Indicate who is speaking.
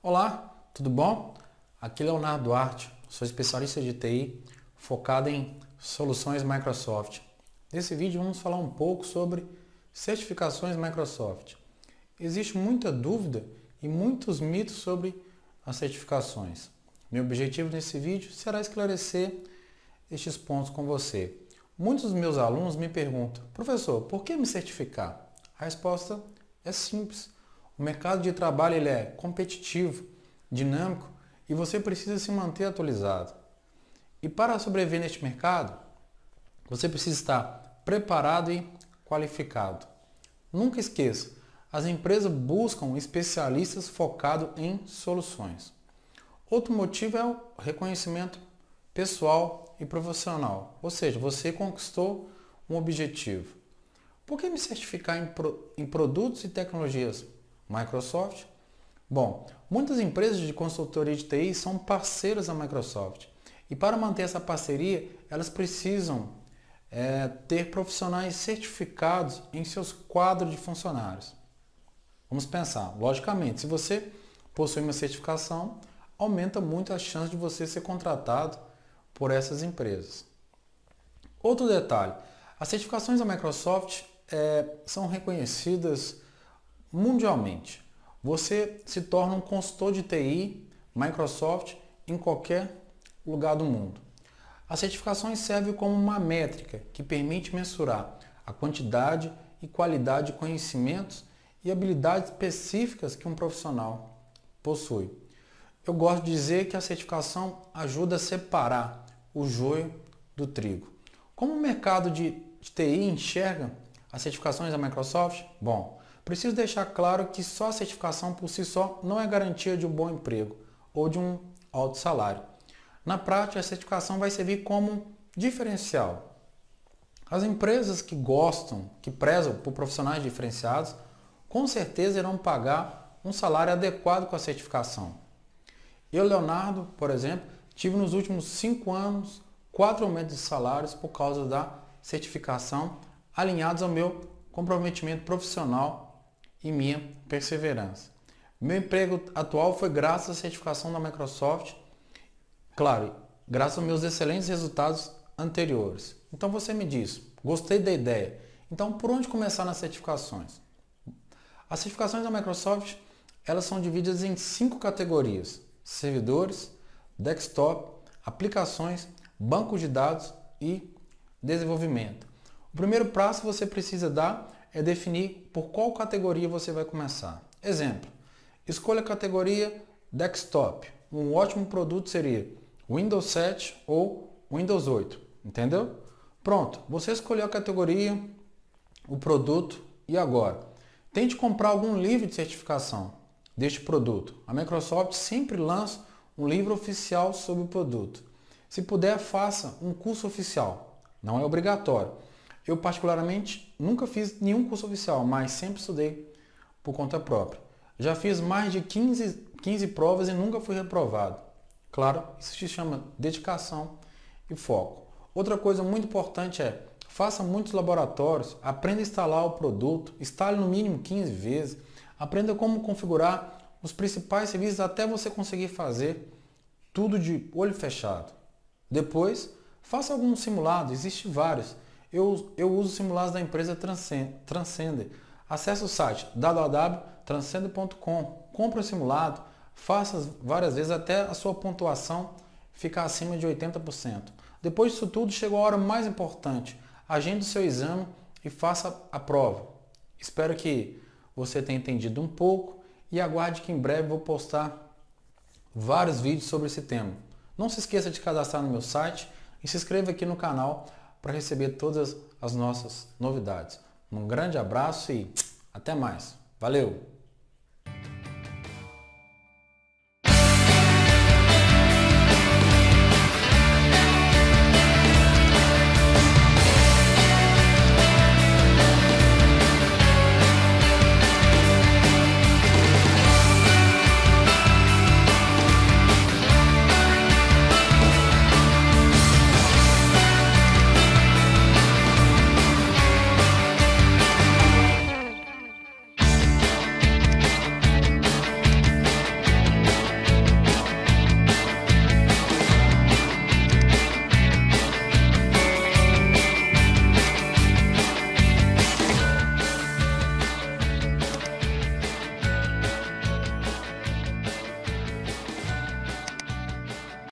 Speaker 1: Olá, tudo bom? Aqui é Leonardo Duarte, sou especialista de TI focado em soluções Microsoft. Nesse vídeo vamos falar um pouco sobre certificações Microsoft. Existe muita dúvida e muitos mitos sobre as certificações. Meu objetivo nesse vídeo será esclarecer estes pontos com você. Muitos dos meus alunos me perguntam, professor, por que me certificar? A resposta é simples. O mercado de trabalho ele é competitivo, dinâmico e você precisa se manter atualizado. E para sobreviver neste mercado, você precisa estar preparado e qualificado. Nunca esqueça, as empresas buscam especialistas focados em soluções. Outro motivo é o reconhecimento pessoal e profissional, ou seja, você conquistou um objetivo. Por que me certificar em, pro, em produtos e tecnologias Microsoft. Bom, muitas empresas de consultoria de TI são parceiras da Microsoft. E para manter essa parceria, elas precisam é, ter profissionais certificados em seus quadros de funcionários. Vamos pensar, logicamente, se você possui uma certificação, aumenta muito a chance de você ser contratado por essas empresas. Outro detalhe, as certificações da Microsoft é, são reconhecidas mundialmente. Você se torna um consultor de TI, Microsoft, em qualquer lugar do mundo. As certificações servem como uma métrica que permite mensurar a quantidade e qualidade de conhecimentos e habilidades específicas que um profissional possui. Eu gosto de dizer que a certificação ajuda a separar o joio do trigo. Como o mercado de TI enxerga as certificações da Microsoft? Bom, Preciso deixar claro que só a certificação por si só não é garantia de um bom emprego ou de um alto salário. Na prática, a certificação vai servir como diferencial. As empresas que gostam, que prezam por profissionais diferenciados, com certeza irão pagar um salário adequado com a certificação. Eu, Leonardo, por exemplo, tive nos últimos cinco anos quatro aumentos de salários por causa da certificação alinhados ao meu comprometimento profissional e minha perseverança. Meu emprego atual foi graças à certificação da Microsoft, claro, graças aos meus excelentes resultados anteriores. Então você me diz, gostei da ideia. Então por onde começar nas certificações? As certificações da Microsoft, elas são divididas em cinco categorias: servidores, desktop, aplicações, banco de dados e desenvolvimento. O primeiro passo você precisa dar é definir por qual categoria você vai começar. Exemplo, escolha a categoria desktop. Um ótimo produto seria Windows 7 ou Windows 8, entendeu? Pronto, você escolheu a categoria, o produto e agora? Tente comprar algum livro de certificação deste produto. A Microsoft sempre lança um livro oficial sobre o produto. Se puder, faça um curso oficial. Não é obrigatório eu, particularmente, nunca fiz nenhum curso oficial, mas sempre estudei por conta própria. Já fiz mais de 15, 15 provas e nunca fui reprovado. Claro, isso se chama dedicação e foco. Outra coisa muito importante é faça muitos laboratórios, aprenda a instalar o produto, instale no mínimo 15 vezes, aprenda como configurar os principais serviços até você conseguir fazer tudo de olho fechado. Depois, faça alguns simulados, Existem vários eu, eu uso simulados da empresa Transcender. Acesse o site www.transcender.com, compre o simulado, faça várias vezes até a sua pontuação ficar acima de 80%. Depois disso tudo, chegou a hora mais importante. Agende o seu exame e faça a prova. Espero que você tenha entendido um pouco e aguarde que em breve vou postar vários vídeos sobre esse tema. Não se esqueça de cadastrar no meu site e se inscreva aqui no canal para receber todas as nossas novidades. Um grande abraço e até mais. Valeu!